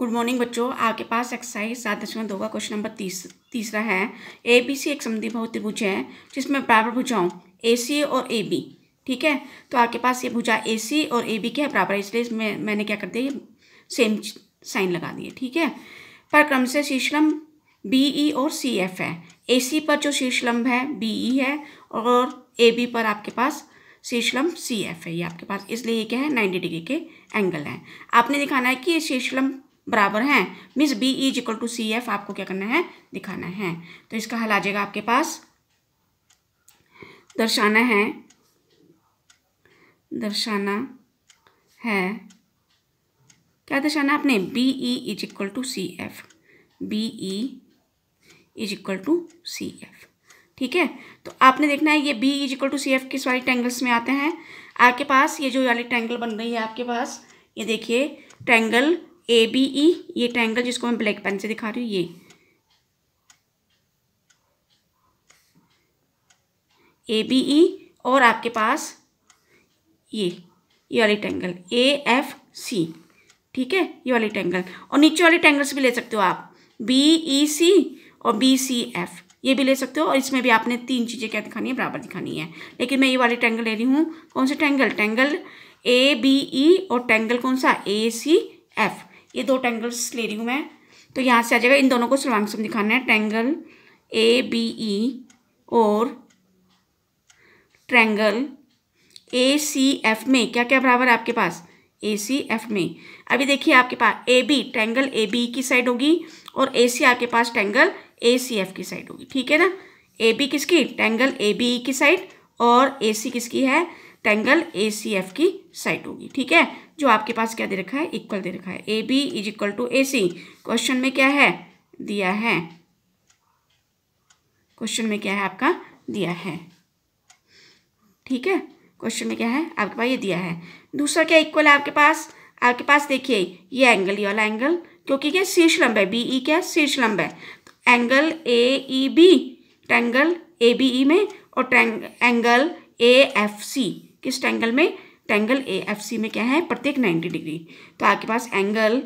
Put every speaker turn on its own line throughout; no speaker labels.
Good morning बच्चों आपके पास exercise सात दशमलव दो का क्वेश्चन नंबर तीस तीसरा है ए बी सी एक समी त्रिभुज है जिसमें बराबर भुजाओं ए सी और ए बी ठीक है तो आपके पास ये भुजा ए सी और ए बी के है बराबर इसलिए इसमें मैंने क्या कर दिया सेम साइन लगा दिए ठीक है पर क्रम से शीर्षलम बी ई e और सी एफ है ए सी पर जो शीर्षलम्ब है बी ई e है और ए बी पर आपके पास शीर्षलम्ब सी एफ है ये आपके पास इसलिए ये क्या है नाइन्टी डिग्री के एंगल हैं आपने दिखाना है कि ये शीर्षलम्ब बराबर हैं means B is equal to C F आपको क्या करना है दिखाना है तो इसका हल आ जाएगा आपके पास दर्शाना है दर्शाना है क्या दर्शाना आपने B E is equal to C F B E is equal to C F ठीक है तो आपने देखना है ये B is equal to C F किस वाले ट्रैंगल्स में आते हैं आपके पास ये जो वाली ट्रैंगल बन रही है आपके पास ये देखिए ट्रैंगल ए बी ई ये ट्रायंगल जिसको मैं ब्लैक पेन से दिखा रही हूँ ये ए बी ई और आपके पास ये ये वाली ट्रैंगल ए एफ सी ठीक है ये वाली ट्रैंगल और नीचे वाले से भी ले सकते हो आप बी ई सी और बी सी एफ ये भी ले सकते हो और इसमें भी आपने तीन चीज़ें क्या दिखानी है बराबर दिखानी है लेकिन मैं ये वाली ट्रैंगल ले रही हूँ कौन सा triangle triangle A B E और ट्रैंगल कौन सा ए सी एफ ये दो टेंगल्स ले रही हूँ मैं तो यहाँ से आ जाएगा इन दोनों को सर्वांग दिखाना है ट्रेंगल ए बी ई और ट्रैंगल ए सी एफ में क्या क्या बराबर है आपके पास ए सी एफ में अभी देखिए आपके पास A B triangle A B की साइड होगी और ए सी आपके पास ट्रैंगल ए सी एफ की साइड होगी ठीक है ना ए बी किसकी ट्रैंगल ए बी की साइड और ए सी किसकी है टेंगल ए सी एफ की साइड होगी ठीक है जो आपके पास क्या दे रखा है इक्वल दे रखा है A B is equal to A C question में क्या है दिया है क्वेश्चन में क्या है आपका दिया है ठीक है क्वेश्चन में क्या है आपके पास ये दिया है दूसरा क्या इक्वल है आपके पास आपके पास देखिए ये एंगल ये वाला एंगल क्योंकि क्या शीर्ष लंब है बी ई e क्या शीर्ष लंब है angle A E B triangle A B E में और ट्रैंग एंगल ए एफ सी किस ट्रैंगल में ट्रैंगल ए एफ सी में क्या है प्रत्येक नाइन्टी डिग्री तो आपके पास angle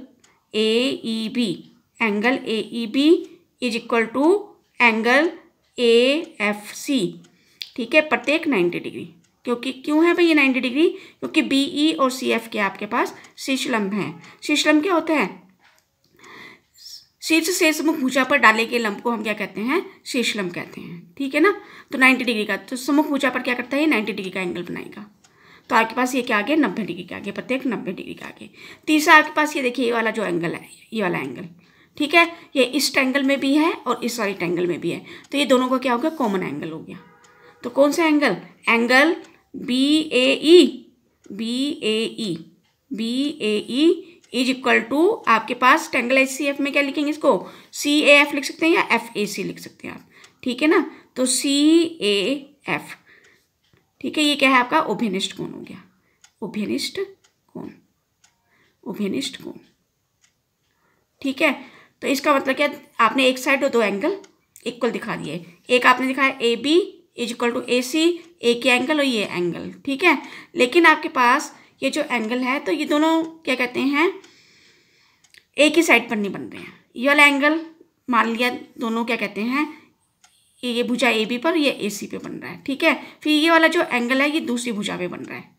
A E B angle A E B is equal to angle A F C ठीक है प्रत्येक नाइन्टी डिग्री क्योंकि क्यों है भाई ये नाइन्टी डिग्री क्योंकि बी ई e और सी एफ के आपके पास शीशलम्ब हैं शीशलम्ब क्या होता है शीर्ष शेष मुख भूजा पर डाले के लंब को हम क्या कहते हैं शेष लंब कहते हैं ठीक है ना तो 90 डिग्री का तो समुख भूजा पर क्या करता है 90 डिग्री का एंगल बनाएगा तो आपके पास ये क्या आ गया नब्बे डिग्री का आगे प्रत्येक नब्बे डिग्री का आगे तीसरा आपके पास ये देखिए ये वाला जो एंगल है ये वाला एंगल ठीक है ये इस ट्रैंगल में भी है और इस वाले ट्रैंगल में भी है तो ये दोनों का क्या हो गया कॉमन एंगल हो गया तो कौन सा angle angle B A E B A E B A E is equal to आपके पास टेंगल एच सी एफ में क्या लिखेंगे इसको सी ए एफ लिख सकते हैं या एफ ए सी लिख सकते हैं आप ठीक है ना तो सी ए एफ ठीक है ये क्या है आपका ओभ्यनिष्ठ कोण हो गया ओभ्यनिष्ठ कोण ओभ्यनिष्ठ कोण ठीक है तो इसका मतलब क्या आपने एक साइड और दो एंगल इक्वल दिखा दिए एक आपने दिखाया A B is equal to A C A के एंगल और ये एंगल ठीक है लेकिन आपके पास ये जो एंगल है तो ये दोनों क्या कहते हैं एक ही साइड पर नहीं बन रहे हैं ये वाला एंगल मान लिया दोनों क्या कहते हैं ये भुजा ए बी पर ये ए सी पे बन रहा है ठीक है फिर ये वाला जो एंगल है ये दूसरी भुजा पे बन रहा है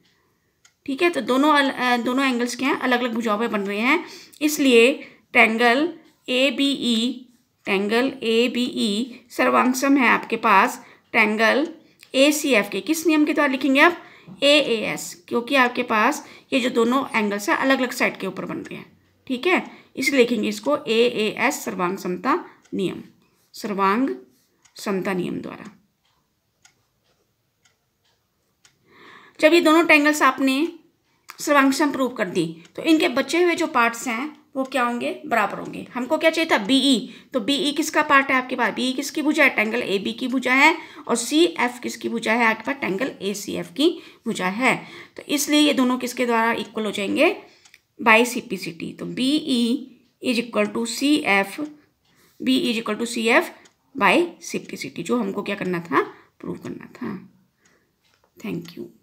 ठीक है तो दोनों अल, दोनों एंगल्स क्या हैं अलग अलग भुजाओं पे बन रहे हैं इसलिए triangle A B E triangle A B E सर्वांगसम है आपके पास ट्रैंगल ए सी एफ के किस नियम के द्वारा लिखेंगे आप ए ए एस क्योंकि आपके पास ये जो दोनों एंगल्स हैं अलग अलग साइड के ऊपर बन रहे हैं ठीक है इसलिए लिखेंगे इसको ए ए एस सर्वांग समता नियम सर्वांग समता नियम द्वारा जब ये दोनों टेंगल्स आपने सर्वांग प्रूव कर दी तो इनके बचे हुए जो पार्ट्स हैं वो क्या होंगे बराबर होंगे हमको क्या चाहिए था बी ई e। तो बी ई e किसका पार्ट है आपके पास बी ई e किसकी भुजा है टेंगल ए बी की भुजा है और सी एफ किसकी भुजा है आपके पास टेंगल ए सी एफ की भुजा है तो इसलिए ये दोनों किसके द्वारा इक्वल हो जाएंगे by C P C T तो B E is equal to C F B is equal to C F by C P C T जो हमको क्या करना था प्रूव करना था थैंक यू